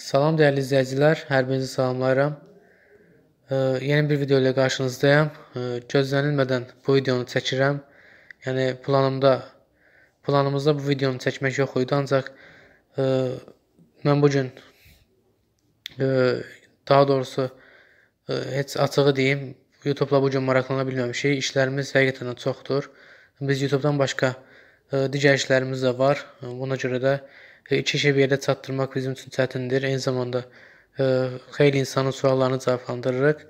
Salam dəyərli izləyicilər, hər birinizi salamlayıram. E, yeni bir video ilə qarşınızdayım. E, gözlənilmədən bu videonu çəkirəm. Yəni planımda planımızda bu videonu çəkmək yox idi, ancaq e, mən bu gün e, daha doğrusu e, heç açığı deyim, YouTube-la bu gün maraqlana bilməmişik. İşlərimiz həqiqətən də çoxdur. Biz YouTube-dan başqa e, digər işlərimiz də var. Buna görə də e, iki-iki bir yerdə çatdırmaq bizim üçün çətindir. Eyni zamanda ə, e, xeyli insanın suallarını cavablandırırıq. Ə,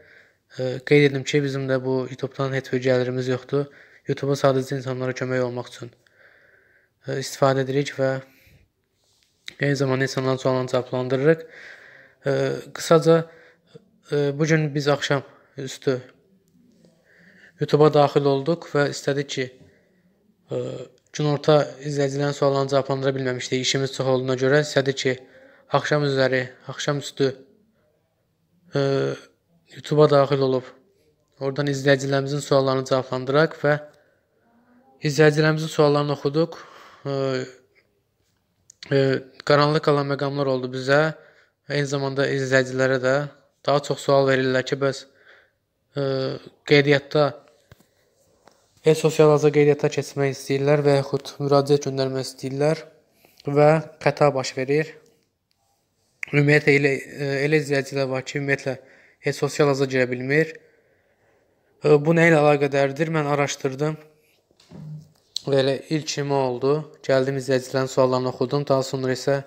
e, qeyd edim ki, bizim də bu YouTube-dan heç bir gəlirimiz yoxdur. YouTube-a sadəcə insanlara kömək olmaq üçün ə, e, istifadə edirik və eyni zamanda insanların suallarını cavablandırırıq. Ə, qısaca ə, bu gün biz axşam üstü YouTube-a daxil olduq və istədik ki, ə, Günorta izləyicilərin suallarını cavablandıra bilməmişdik. İşimiz çox olduğuna görə istədi ki, axşam üzəri, axşam üstü e, YouTube-a daxil olub. Oradan izləyicilərimizin suallarını cavablandıraq və izləyicilərimizin suallarını oxuduq. E, e, qaranlıq qalan məqamlar oldu bizə. Eyni zamanda izləyicilərə də daha çox sual verirlər ki, bəs e, qeydiyyatda e-sosial aza qeydiyyata keçmək istəyirlər və yaxud müraciət göndərmək istəyirlər və xəta baş verir. Ümumiyyətlə elə, e, elə izləyicilər var ki, ümumiyyətlə e-sosial aza girə bilmir. E, bu nə ilə əlaqədardır? Mən araşdırdım. Və elə ilk kimi oldu. Gəldim izləyicilərin suallarını oxudum. Daha sonra isə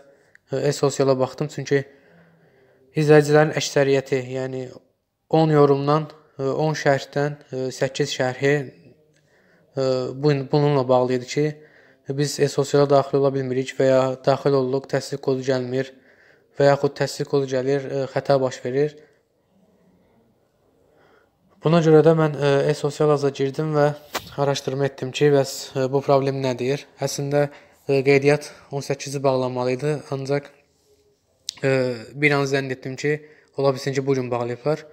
e-sosiala e, baxdım. Çünki izləyicilərin əksəriyyəti, yəni 10 yorumdan, 10 şərhdən 8 şərhi bu bununla bağlı idi ki, biz e-sosiala daxil ola bilmirik və ya daxil olduq, təsdiq kodu gəlmir və yaxud təsdiq kodu gəlir, e, xəta baş verir. Buna görə də mən e, e-sosialaza girdim və araşdırma etdim ki, bəs e, bu problem nədir? Əslində qeydiyyat 18-i bağlanmalı idi, ancaq bir an zənn etdim ki, ola bilsin ki, bu gün bağlayıblar.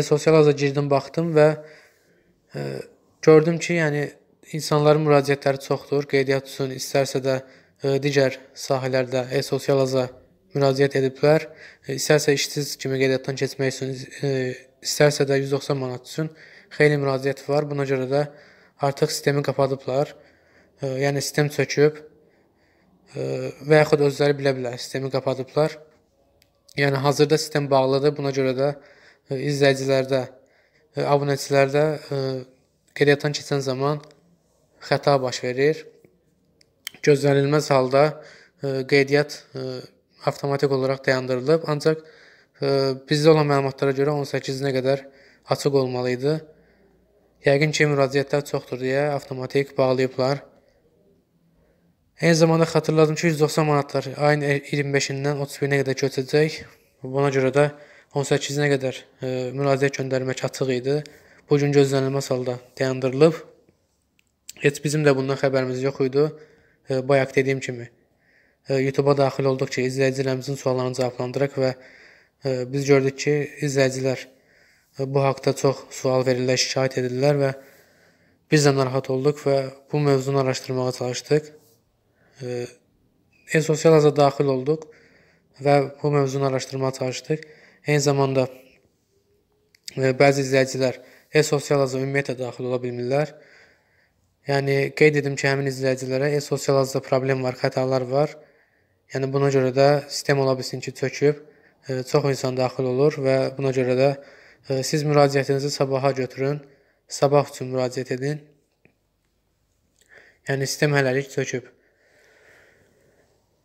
E-sosialaza girdim, baxdım və Gördüm ki, yəni insanların müraciətləri çoxdur. Qeydiyyat üçün istərsə də ə, e, digər sahələrdə e-sosialaza müraciət ediblər. E, istərsə işsiz kimi qeydiyyatdan keçmək üçün, ə, e, istərsə də 190 manat üçün xeyli müraciət var. Buna görə də artıq sistemi qapadıblar. Ə, yəni sistem çöküb və yaxud özləri bilə bilər sistemi qapadıblar. Yəni hazırda sistem bağlıdır. Buna görə də izləyicilərdə, abunəçilərdə qeydiyyatdan keçən zaman xəta baş verir. Gözlənilməz halda e, qeydiyyat e, avtomatik olaraq dayandırılıb, ancaq e, bizdə olan məlumatlara görə 18-nə qədər açıq olmalı idi. Yəqin ki, müraciətlər çoxdur deyə avtomatik bağlayıblar. Eyni zamanda xatırladım ki, 190 manatlar ayın 25-dən 31-nə qədər köçəcək. Buna görə də 18-nə qədər müraciət göndərmək açıq idi bu gün gözlənilməz halda dayandırılıb. Heç bizim də bundan xəbərimiz yox idi. E, bayaq dediyim kimi e, YouTube-a daxil olduq ki, izləyicilərimizin suallarını cavablandıraq və e, biz gördük ki, izləyicilər bu haqda çox sual verirlər, şikayət edirlər və biz də narahat olduq və bu mövzunu araşdırmağa çalışdıq. E-sosialaza daxil olduq və bu mövzunu araşdırmağa çalışdıq. Eyni zamanda bəzi izləyicilər e-sosial ümumiyyətlə daxil ola bilmirlər. Yəni qeyd edim ki, həmin izləyicilərə e-sosial problem var, xətalar var. Yəni buna görə də sistem ola bilsin ki, çöküb, e, çox insan daxil olur və buna görə də e, siz müraciətinizi sabaha götürün, sabah üçün müraciət edin. Yəni sistem hələlik çöküb.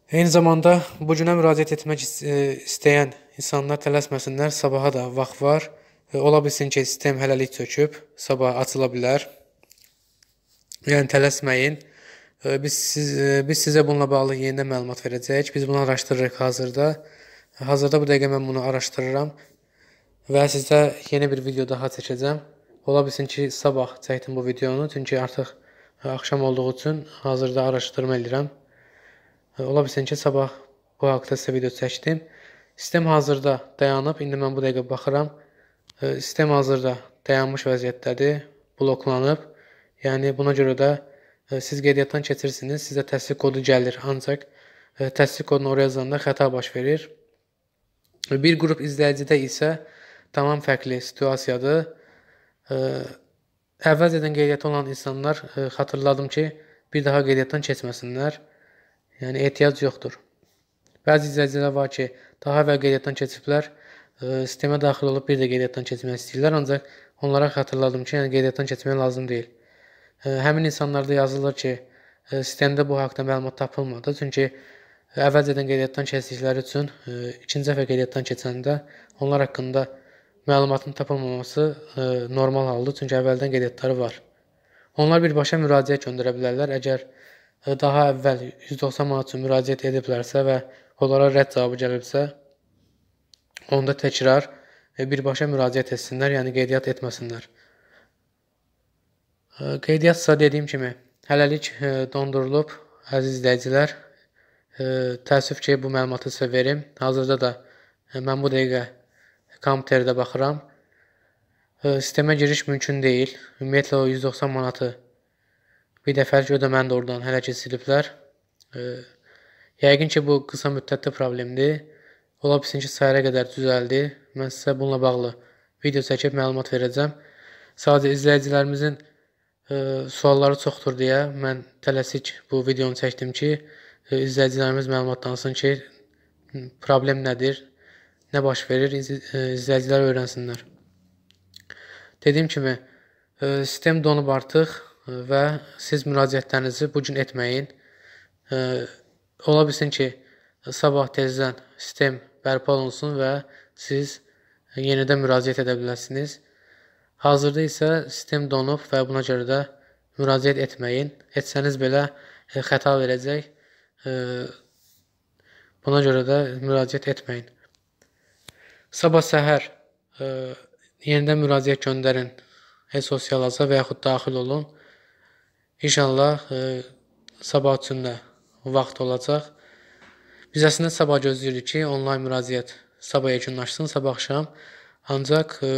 Eyni zamanda bu günə müraciət etmək e, istəyən insanlar tələsməsinlər, sabaha da vaxt var. E, ola bilsin ki, sistem hələlik çöküb, sabah açıla bilər. Yəni tələsməyin. E, biz siz e, biz sizə bununla bağlı yenidən məlumat verəcəyik. Biz bunu araşdırırıq hazırda. Hazırda bu dəqiqə mən bunu araşdırıram və sizə yeni bir video daha çəkəcəm. Ola bilsin ki, sabah çəkdim bu videonu, çünki artıq axşam olduğu üçün hazırda araşdırma edirəm. Ola bilsin ki, sabah bu haqqda sizə video çəkdim. Sistem hazırda dayanıb. İndi mən bu dəqiqə baxıram sistem hazırda dayanmış vəziyyətdədir, bloklanıb. Yəni buna görə də e, siz qeydiyyatdan keçirsiniz, sizə təsdiq kodu gəlir, ancaq e, təsdiq kodunu oraya yazanda xəta baş verir. Bir qrup izləyicidə isə tamam fərqli situasiyadır. E, əvvəlcədən qeydiyyatda olan insanlar xatırladım ki, bir daha qeydiyyatdan keçməsinlər. Yəni ehtiyac yoxdur. Bəzi izləyicilər var ki, daha əvvəl qeydiyyatdan keçiblər, sistemə daxil olub bir də qeydiyyatdan keçmək istəyirlər, ancaq onlara xatırladım ki, yəni qeydiyyatdan keçmək lazım deyil. Həmin insanlarda yazılır ki, e, sistemdə bu haqda məlumat tapılmadı, çünki əvvəlcədən qeydiyyatdan keçdikləri üçün e, ikinci dəfə qeydiyyatdan keçəndə onlar haqqında məlumatın tapılmaması e, normal haldır, çünki əvvəldən qeydiyyatları var. Onlar birbaşa müraciət göndərə bilərlər, əgər daha əvvəl 190 manat üçün müraciət ediblərsə və onlara rədd cavabı gəlibsə, onda təkrar e, birbaşa müraciət etsinlər, yəni qeydiyyat etməsinlər. E, qeydiyyatsa dediyim kimi, hələlik e, dondurulub, əziz izləyicilər, təəssüf ki, bu məlumatı sizə verim. Hazırda da mən bu dəqiqə kompüterdə baxıram. Sistemə giriş mümkün deyil. Ümumiyyətlə o 190 manatı bir dəfəlik ödəməni də oradan hələ ki siliblər. Yəqin ki, bu qısa müddətli problemdir. Ola bilsin ki, səhərə qədər düzəldi. Mən sizə bununla bağlı video çəkib məlumat verəcəm. Sadəcə izləyicilərimizin ə, e, sualları çoxdur deyə mən tələsik bu videonu çəkdim ki, ə, e, izləyicilərimiz məlumatlansın ki, problem nədir, nə baş verir, iz e, izləyicilər öyrənsinlər. Dediyim kimi, ə, sistem donub artıq və siz müraciətlərinizi bu gün etməyin. Ola bilsin ki, sabah tezdən sistem bərpa olunsun və siz yenidən müraciət edə bilərsiniz. Hazırda isə sistem donub və buna görə də müraciət etməyin. Etsəniz belə e, xəta verəcək. E, buna görə də müraciət etməyin. Sabah səhər e, yenidən müraciət göndərin e-sosialaza və yaxud daxil olun. İnşallah sabah üçün də vaxt olacaq. Müzəsində sabah gözləyirik ki, onlayn müraciət sabah yekunlaşsın, sabah axşam. Ancaq e,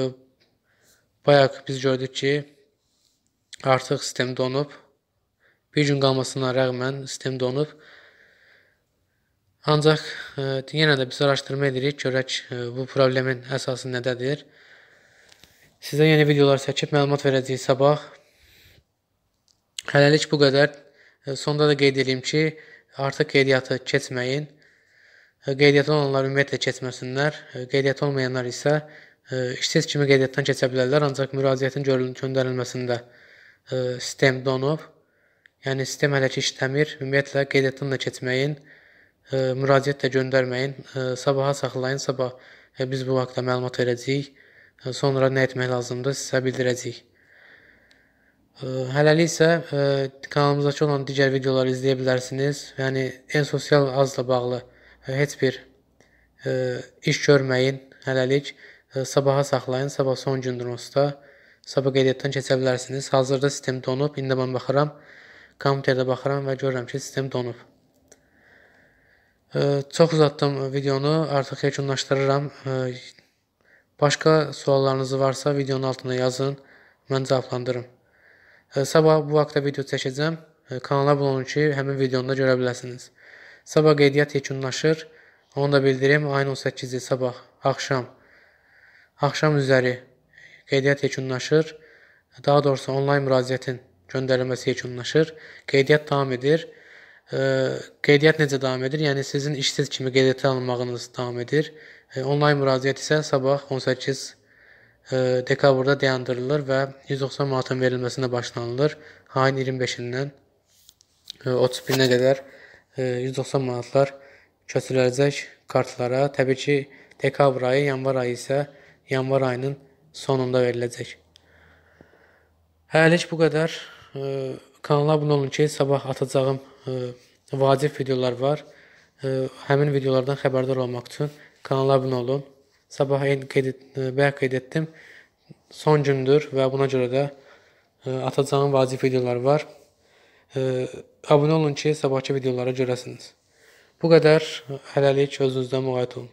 bayaq biz gördük ki, artıq sistem donub. Bir gün qalmasına rəğmən sistem donub. Ancaq e, yenə də biz araşdırma edirik, görək e, bu problemin əsası nədədir. Sizə yeni videolar çəkib məlumat verəcəyik sabah. Hələlik bu qədər. E, sonda da qeyd edeyim ki, artıq qeydiyyatı keçməyin qeydiyyatlı olanlar ümumiyyətlə keçməsinlər, qeydiyyat olmayanlar isə işsiz kimi qeydiyyatdan keçə bilərlər, ancaq müraciətin göndərilməsində sistem donub. Yəni sistem hələ ki işləmir. Ümumiyyətlə qeydiyyatdan da keçməyin, müraciət də göndərməyin. Sabaha saxlayın, sabah e, biz bu haqda məlumat verəcəyik. Sonra nə etmək lazımdır sizə bildirəcəyik. Hələlik isə e, kanalımızdakı olan digər videoları izləyə bilərsiniz. Yəni en sosial azla bağlı heç bir ə, iş görməyin hələlik. Ə, sabaha saxlayın, sabah son gündür onsuz da. Sabah qeydiyyatdan keçə bilərsiniz. Hazırda sistem donub. İndi mən baxıram. Kompüterdə baxıram və görürəm ki, sistem donub. Ə, çox uzatdım videonu. Artıq yekunlaşdırıram. Başqa suallarınız varsa videonun altına yazın. Mən cavablandırım. Sabah bu vaxtda video çəkəcəm. Kanala abunə olun ki, həmin videonu da görə biləsiniz. Sabah qeydiyyat yekunlaşır. Onu da bildirim, ayın 18-ci sabah, axşam, axşam üzəri qeydiyyat yekunlaşır. Daha doğrusu onlayn müraciətin göndərilməsi yekunlaşır. Qeydiyyat davam edir. Qeydiyyat necə davam edir? Yəni sizin işsiz kimi qeydiyyata alınmağınız davam edir. Onlayn müraciət isə sabah 18 dekabrda dayandırılır və 190 manatın verilməsinə başlanılır. Ayın 25-dən 31-nə qədər 190 hə, manatlar köçürüləcək kartlara. Təbii ki, dekabr ayı, yanvar ayı isə yanvar ayının sonunda veriləcək. Hələlik bu qədər. E, kanala abunə olun ki, sabah atacağım e, vacib videolar var. E, həmin videolardan xəbərdar olmaq üçün kanala abunə olun. Sabah qeyd, bayaq qeyd etdim. Son gündür və buna görə də atacağım vacib videolar var. Abunə olun ki, sabahki videoları görəsiniz. Bu qədər. Hələlik özünüzdən müğayət olun.